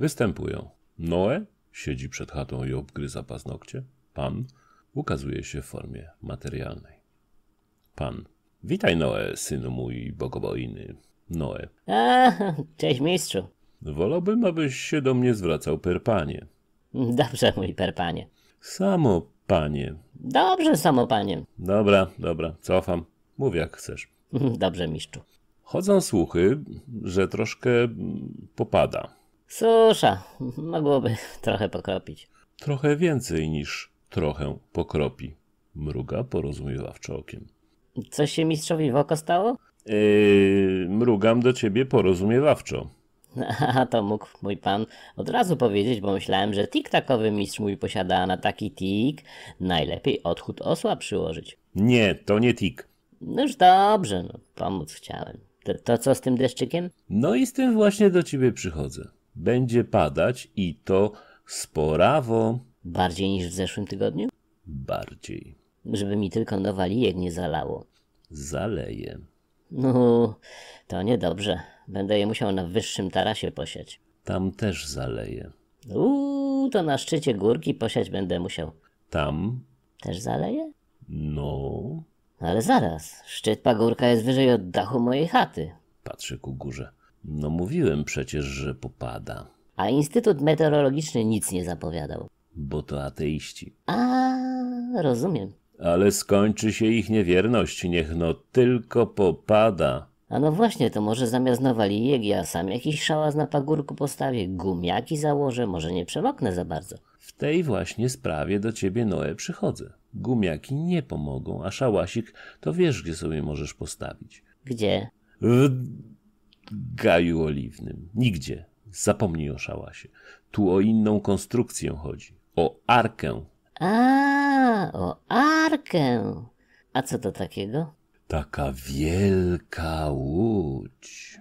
Występują. Noe siedzi przed chatą i obgryza paznokcie. Pan ukazuje się w formie materialnej. Pan. Witaj Noe, synu mój bogobojny. Noe. A, cześć mistrzu. Wolałbym, abyś się do mnie zwracał per panie. Dobrze, mój per panie. Samo panie. Dobrze, samo panie. Dobra, dobra, cofam. Mów jak chcesz. Dobrze, mistrzu. Chodzą słuchy, że troszkę popada. Susza, mogłoby trochę pokropić. Trochę więcej niż trochę pokropi. Mruga porozumiewawczo okiem. Coś się mistrzowi w oko stało? Yy, mrugam do ciebie porozumiewawczo. A to mógł mój pan od razu powiedzieć, bo myślałem, że tik-takowy mistrz mój posiada a na taki tik. Najlepiej odchód osła przyłożyć. Nie, to nie tik. No już dobrze, no, pomóc chciałem. To, to co z tym deszczykiem? No i z tym właśnie do ciebie przychodzę będzie padać i to sporawo. Bardziej niż w zeszłym tygodniu? Bardziej. Żeby mi tylko lijek nie zalało. Zaleje. No, to niedobrze. Będę je musiał na wyższym tarasie posiać. Tam też zaleje. Uuu, to na szczycie górki posiać będę musiał. Tam? Też zaleje? No. Ale zaraz, szczyt pagórka jest wyżej od dachu mojej chaty. Patrzę ku górze. No mówiłem przecież, że popada. A Instytut Meteorologiczny nic nie zapowiadał. Bo to ateiści. A, rozumiem. Ale skończy się ich niewierność, niech no tylko popada. A no właśnie, to może zamiast nowali jegi, a sam jakiś szałas na pagórku postawię, gumiaki założę, może nie przemoknę za bardzo. W tej właśnie sprawie do ciebie, Noe, przychodzę. Gumiaki nie pomogą, a szałasik to wiesz, gdzie sobie możesz postawić. Gdzie? W gaju oliwnym. Nigdzie. Zapomnij o szałasie. Tu o inną konstrukcję chodzi. O arkę. A, o arkę. A co to takiego? Taka wielka łódź.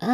A,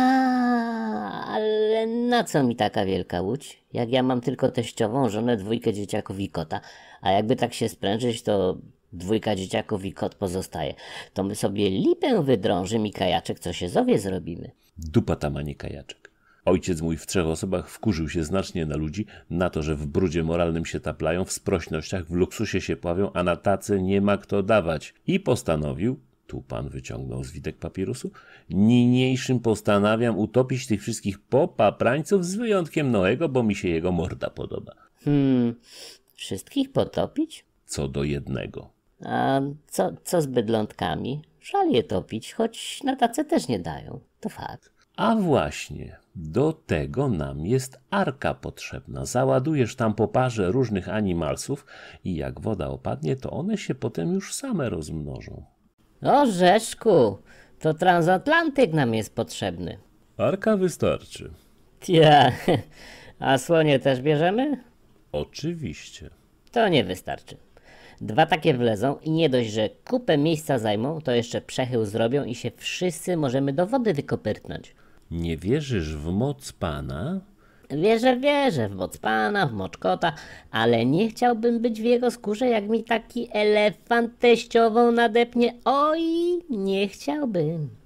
ale na co mi taka wielka łódź? Jak ja mam tylko teściową żonę, dwójkę dzieciaków i kota. A jakby tak się sprężyć, to dwójka dzieciaków i kot pozostaje. To my sobie lipę wydrążymy i kajaczek co się zowie zrobimy. Dupa tam, a nie kajaczek. Ojciec mój w trzech osobach wkurzył się znacznie na ludzi, na to, że w brudzie moralnym się taplają, w sprośnościach, w luksusie się pławią, a na tacy nie ma kto dawać. I postanowił, tu pan wyciągnął z zwitek papirusu, niniejszym postanawiam utopić tych wszystkich popaprańców z wyjątkiem Noego, bo mi się jego morda podoba. Hmm, wszystkich potopić? Co do jednego. A co, co z bydlątkami? Żal je topić, choć na tace też nie dają. To fakt. A właśnie, do tego nam jest arka potrzebna. Załadujesz tam po parze różnych animalsów i jak woda opadnie, to one się potem już same rozmnożą. O Rzeszku, to transatlantyk nam jest potrzebny. Arka wystarczy. Ja, a słonie też bierzemy? Oczywiście. To nie wystarczy. Dwa takie wlezą i nie dość, że kupę miejsca zajmą, to jeszcze przechył zrobią i się wszyscy możemy do wody wykopertnąć. Nie wierzysz w moc Pana? Wierzę, wierzę w moc Pana, w moczkota, ale nie chciałbym być w jego skórze, jak mi taki elefant teściową nadepnie. Oj, nie chciałbym.